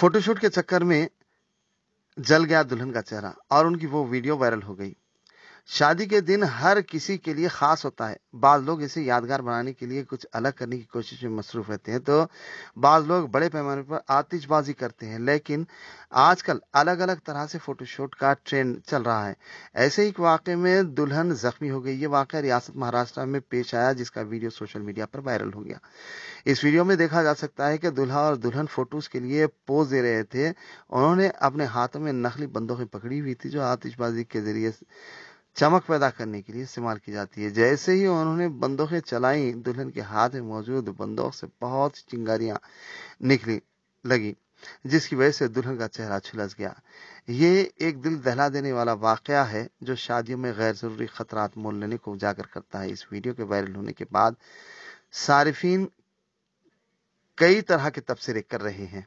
photoshoot के चक्कर में जल गया दुल्हन का चेहरा और उनकी वो वीडियो वायरल हो गई शादी के दिन हर किसी के लिए खास होता है बाद लोग इसे यादगार बनाने के लिए कुछ अलग करने की कोशिश में मसरूफ रहते हैं तो बाद लोग बड़े पैमाने पर आतिशबाजी करते हैं लेकिन आजकल अलग अलग तरह से फोटोशूट का ट्रेंड चल रहा है ऐसे ही वाक्य में दुल्हन जख्मी हो गई ये वाक रियासत महाराष्ट्र में पेश आया जिसका वीडियो सोशल मीडिया पर वायरल हो गया इस वीडियो में देखा जा सकता है कि दुल्हा और दुल्हन फोटोज के लिए पोज दे रहे थे उन्होंने अपने हाथों में नकली बंदूकें पकड़ी हुई थी जो आतिशबाजी के जरिए चमक पैदा करने के लिए इस्तेमाल की जाती है जैसे ही उन्होंने बंदूकें चलाई दुल्हन के हाथ में मौजूद बंदूक से बहुत चिंगारियां निकली लगी जिसकी वजह से दुल्हन का चेहरा छुलस गया ये एक दिल दहला देने वाला वाकया है जो शादियों में गैर ज़रूरी खतरात मोल लेने को उजागर करता है इस वीडियो के वायरल होने के बाद सारिफिन कई तरह के तबसरे कर रहे हैं